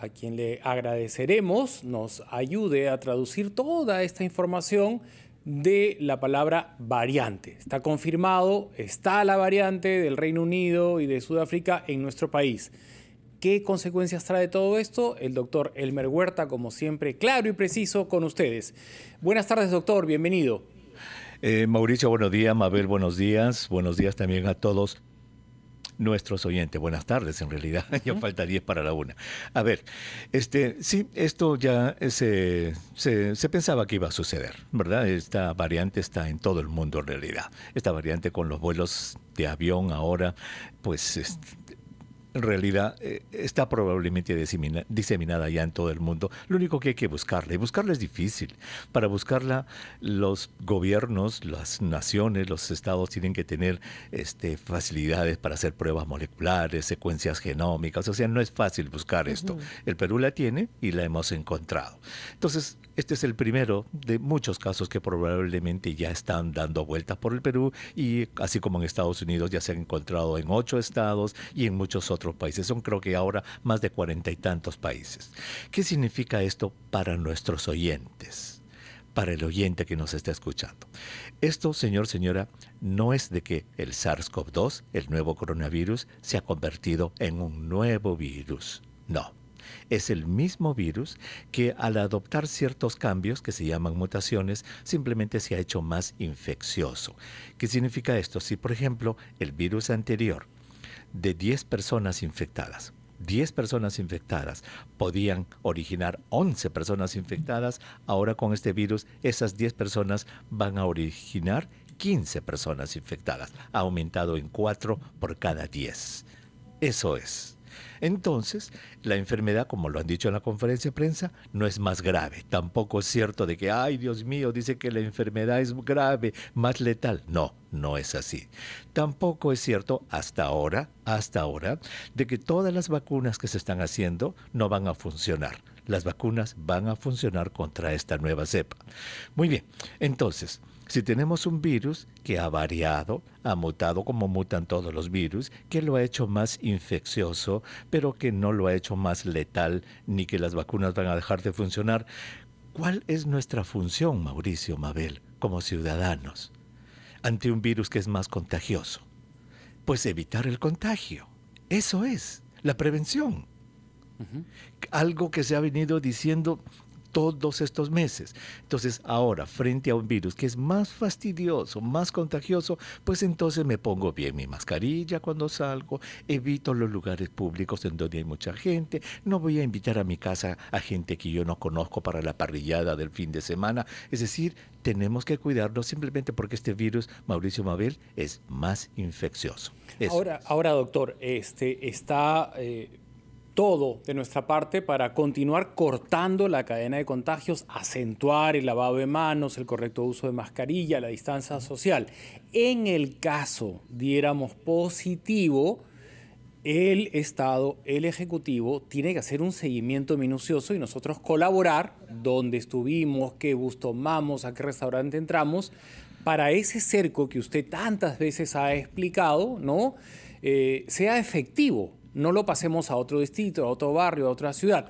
a quien le agradeceremos, nos ayude a traducir toda esta información de la palabra variante. Está confirmado, está la variante del Reino Unido y de Sudáfrica en nuestro país. ¿Qué consecuencias trae todo esto? El doctor Elmer Huerta, como siempre, claro y preciso con ustedes. Buenas tardes, doctor, bienvenido. Eh, Mauricio, buenos días. Mabel, buenos días. Buenos días también a todos nuestros oyentes. Buenas tardes, en realidad. Ya falta 10 para la una. A ver, este, sí, esto ya se, se, se, pensaba que iba a suceder, ¿verdad? Esta variante está en todo el mundo en realidad. Esta variante con los vuelos de avión ahora, pues en realidad eh, está probablemente diseminada ya en todo el mundo. Lo único que hay que buscarla, y buscarla es difícil. Para buscarla, los gobiernos, las naciones, los estados tienen que tener este, facilidades para hacer pruebas moleculares, secuencias genómicas. O sea, no es fácil buscar esto. El Perú la tiene y la hemos encontrado. Entonces, este es el primero de muchos casos que probablemente ya están dando vueltas por el Perú y así como en Estados Unidos ya se han encontrado en ocho estados y en muchos otros países. Son creo que ahora más de cuarenta y tantos países. ¿Qué significa esto para nuestros oyentes? Para el oyente que nos está escuchando. Esto, señor, señora, no es de que el SARS-CoV-2, el nuevo coronavirus, se ha convertido en un nuevo virus. No es el mismo virus que al adoptar ciertos cambios que se llaman mutaciones, simplemente se ha hecho más infeccioso. ¿Qué significa esto? Si por ejemplo el virus anterior de 10 personas infectadas. 10 personas infectadas podían originar 11 personas infectadas. Ahora con este virus, esas 10 personas van a originar 15 personas infectadas. Ha aumentado en 4 por cada 10. Eso es. Entonces, la enfermedad, como lo han dicho en la conferencia de prensa, no es más grave. Tampoco es cierto de que, ay Dios mío, dice que la enfermedad es grave, más letal. No, no es así. Tampoco es cierto hasta ahora, hasta ahora, de que todas las vacunas que se están haciendo no van a funcionar. Las vacunas van a funcionar contra esta nueva cepa. Muy bien, entonces, si tenemos un virus que ha variado, ha mutado como mutan todos los virus, que lo ha hecho más infeccioso, pero que no lo ha hecho más letal, ni que las vacunas van a dejar de funcionar, ¿cuál es nuestra función, Mauricio Mabel, como ciudadanos, ante un virus que es más contagioso? Pues evitar el contagio. Eso es, la prevención. Algo que se ha venido diciendo todos estos meses. Entonces, ahora, frente a un virus que es más fastidioso, más contagioso, pues entonces me pongo bien mi mascarilla cuando salgo, evito los lugares públicos en donde hay mucha gente, no voy a invitar a mi casa a gente que yo no conozco para la parrillada del fin de semana. Es decir, tenemos que cuidarnos simplemente porque este virus, Mauricio Mabel, es más infeccioso. Ahora, ahora, doctor, este está. Eh, todo de nuestra parte para continuar cortando la cadena de contagios, acentuar el lavado de manos, el correcto uso de mascarilla, la distancia social. En el caso diéramos positivo, el Estado, el Ejecutivo, tiene que hacer un seguimiento minucioso y nosotros colaborar donde estuvimos, qué bus tomamos, a qué restaurante entramos, para ese cerco que usted tantas veces ha explicado, ¿no? Eh, sea efectivo no lo pasemos a otro distrito, a otro barrio, a otra ciudad.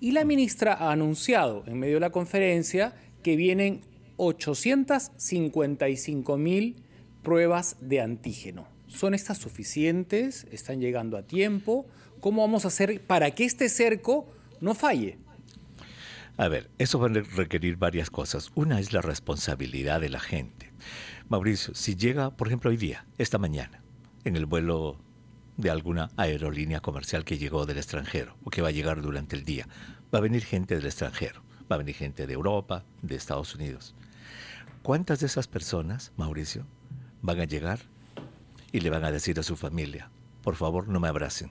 Y la ministra ha anunciado en medio de la conferencia que vienen 855 mil pruebas de antígeno. ¿Son estas suficientes? ¿Están llegando a tiempo? ¿Cómo vamos a hacer para que este cerco no falle? A ver, eso va a requerir varias cosas. Una es la responsabilidad de la gente. Mauricio, si llega, por ejemplo, hoy día, esta mañana, en el vuelo de alguna aerolínea comercial que llegó del extranjero o que va a llegar durante el día. Va a venir gente del extranjero, va a venir gente de Europa, de Estados Unidos. ¿Cuántas de esas personas, Mauricio, van a llegar y le van a decir a su familia, por favor no me abracen?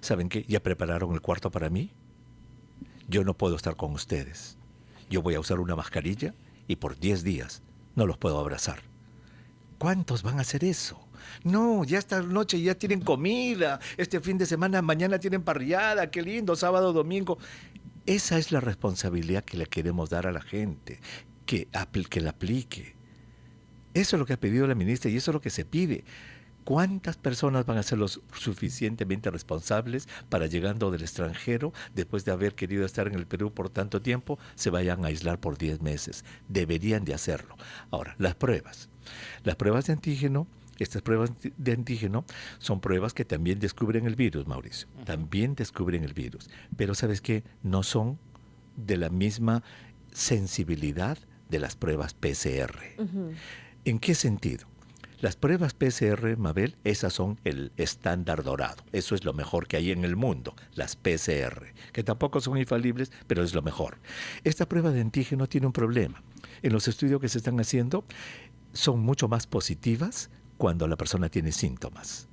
¿Saben qué? ¿Ya prepararon el cuarto para mí? Yo no puedo estar con ustedes. Yo voy a usar una mascarilla y por 10 días no los puedo abrazar. ¿Cuántos van a hacer eso? No, ya esta noche ya tienen comida, este fin de semana, mañana tienen parrillada, qué lindo, sábado, domingo. Esa es la responsabilidad que le queremos dar a la gente, que, que la aplique. Eso es lo que ha pedido la ministra y eso es lo que se pide. ¿Cuántas personas van a ser lo suficientemente responsables para llegando del extranjero, después de haber querido estar en el Perú por tanto tiempo, se vayan a aislar por 10 meses? Deberían de hacerlo. Ahora, las pruebas. Las pruebas de antígeno estas pruebas de antígeno son pruebas que también descubren el virus, Mauricio. También descubren el virus. Pero sabes qué? no son de la misma sensibilidad de las pruebas PCR. ¿En qué sentido? Las pruebas PCR, Mabel, esas son el estándar dorado. Eso es lo mejor que hay en el mundo, las PCR, que tampoco son infalibles, pero es lo mejor. Esta prueba de antígeno tiene un problema. En los estudios que se están haciendo, son mucho más positivas cuando la persona tiene síntomas.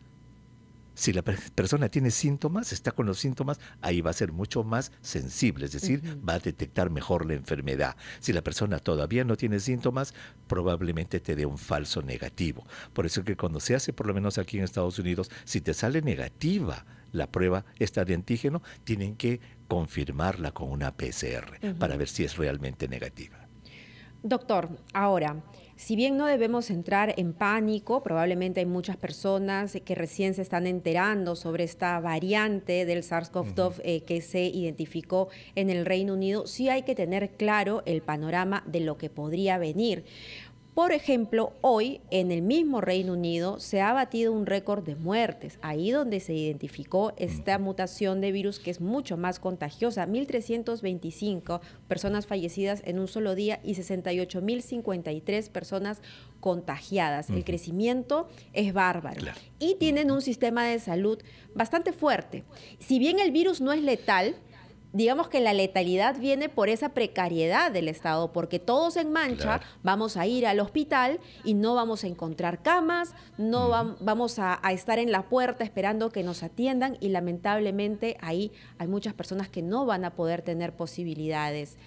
Si la persona tiene síntomas, está con los síntomas, ahí va a ser mucho más sensible, es decir, va a detectar mejor la enfermedad. Si la persona todavía no tiene síntomas, probablemente te dé un falso negativo. Por eso es que cuando se hace, por lo menos aquí en Estados Unidos, si te sale negativa la prueba esta de antígeno, tienen que confirmarla con una PCR para ver si es realmente negativa. Doctor, ahora... Si bien no debemos entrar en pánico, probablemente hay muchas personas que recién se están enterando sobre esta variante del SARS-CoV-2 eh, que se identificó en el Reino Unido, sí hay que tener claro el panorama de lo que podría venir. Por ejemplo, hoy en el mismo Reino Unido se ha batido un récord de muertes, ahí donde se identificó esta mutación de virus que es mucho más contagiosa, 1.325 personas fallecidas en un solo día y 68.053 personas contagiadas. El crecimiento es bárbaro. Y tienen un sistema de salud bastante fuerte. Si bien el virus no es letal, digamos que la letalidad viene por esa precariedad del Estado, porque todos en mancha vamos a ir al hospital y no vamos a encontrar camas, no vamos a, estar en la puerta esperando que nos atiendan y lamentablemente ahí hay muchas personas que no van a poder tener posibilidades.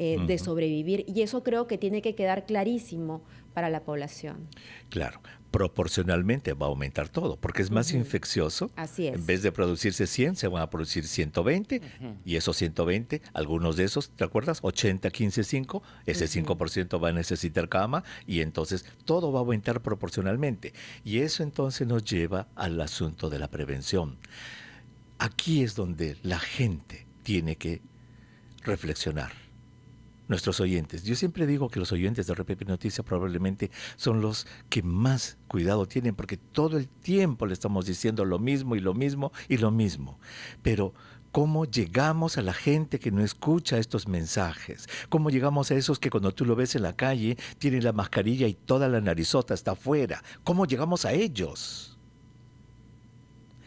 Eh, de sobrevivir y eso creo que tiene que quedar clarísimo para la población. Claro, proporcionalmente va a aumentar todo, porque es más infeccioso. Así es. En vez de producirse 100, se van a producir 120, y esos 120, algunos de esos, ¿te acuerdas? 80, 15, 5, ese 5% va a necesitar cama, y entonces todo va a aumentar proporcionalmente. Y eso entonces nos lleva al asunto de la prevención. Aquí es donde la gente tiene que reflexionar nuestros oyentes. Yo siempre digo que los oyentes de RPP Noticias probablemente son los que más cuidado tienen porque todo el tiempo le estamos diciendo lo mismo y lo mismo y lo mismo. Pero cómo llegamos a la gente que no escucha estos mensajes, cómo llegamos a esos que cuando tú lo ves en la calle tienen la mascarilla y toda la narizota está afuera, cómo llegamos a ellos.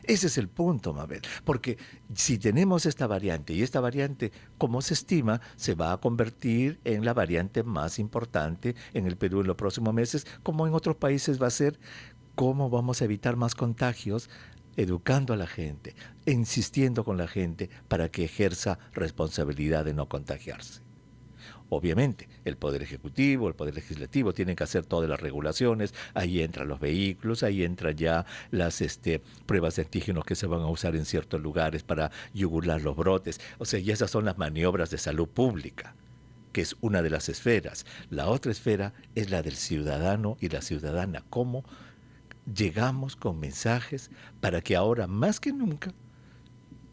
Ese es el punto, Mabel. Porque si tenemos esta variante y esta variante, como se estima, se va a convertir en la variante más importante en el Perú en los próximos meses, como en otros países va a ser, ¿cómo vamos a evitar más contagios? Educando a la gente, insistiendo con la gente para que ejerza responsabilidad de no contagiarse. Obviamente, el Poder Ejecutivo, el Poder Legislativo tienen que hacer todas las regulaciones, ahí entran los vehículos, ahí entran ya las este, pruebas de antígenos que se van a usar en ciertos lugares para yugular los brotes. O sea, y esas son las maniobras de salud pública que es una de las esferas. La otra esfera es la del ciudadano y la ciudadana. ¿Cómo llegamos con mensajes para que ahora más que nunca,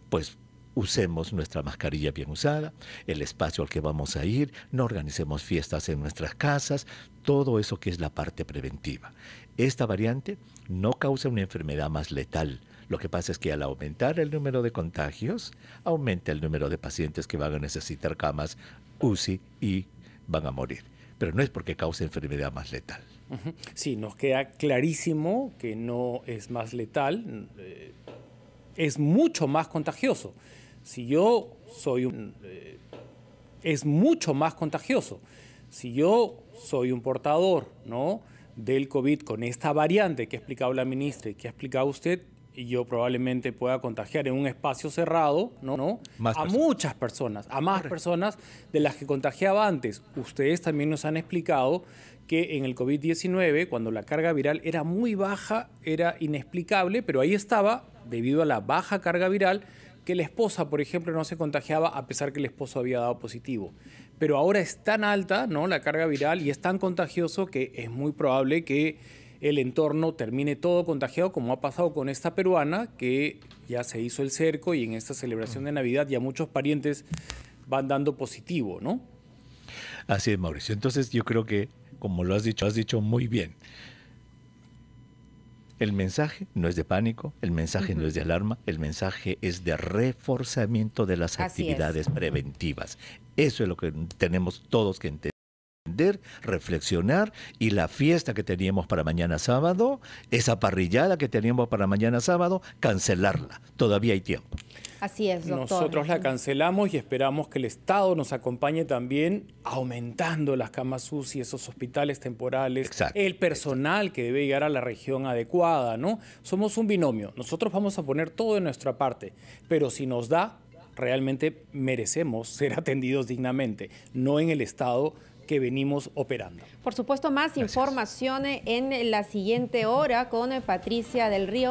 pues usemos nuestra mascarilla bien usada, el espacio al que vamos a ir, no organicemos fiestas en nuestras casas, todo eso que es la parte preventiva. Esta variante no causa una enfermedad más letal. Lo que pasa es que al aumentar el número de contagios, aumenta el número de pacientes que van a necesitar camas UCI y van a morir. Pero no es porque cause enfermedad más letal. Sí, nos queda clarísimo que no es más letal, eh, es mucho más contagioso. Si yo soy un... Eh, es mucho más contagioso. Si yo soy un portador ¿no? del COVID con esta variante que ha explicado la ministra y que ha explicado usted, y yo probablemente pueda contagiar en un espacio cerrado, ¿no? ¿No? a muchas personas, a más personas de las que contagiaba antes. Ustedes también nos han explicado que en el COVID-19, cuando la carga viral era muy baja, era inexplicable, pero ahí estaba, debido a la baja carga viral, que la esposa, por ejemplo, no se contagiaba a pesar que el esposo había dado positivo. Pero ahora es tan alta ¿no? la carga viral y es tan contagioso que es muy probable que el entorno termine todo contagiado, como ha pasado con esta peruana, que ya se hizo el cerco y en esta celebración de Navidad ya muchos parientes van dando positivo, ¿no? Así es, Mauricio. Entonces yo creo que, como lo has dicho, has dicho muy bien. El mensaje no es de pánico, el mensaje no es de alarma, el mensaje es de reforzamiento de las actividades preventivas. Eso es lo que tenemos todos que entender reflexionar y la fiesta que teníamos para mañana sábado, esa parrillada que teníamos para mañana sábado, cancelarla. Todavía hay tiempo. Así es, doctor. Nosotros la cancelamos y esperamos que el Estado nos acompañe también aumentando las camas UCI, esos hospitales temporales, exacto, el personal que debe llegar a la región adecuada, ¿no? Somos un binomio. Nosotros vamos a poner todo en nuestra parte, pero si nos da, realmente merecemos ser atendidos dignamente, no en el estado que venimos operando. Por supuesto, más informaciones información en la siguiente hora con Patricia del Río.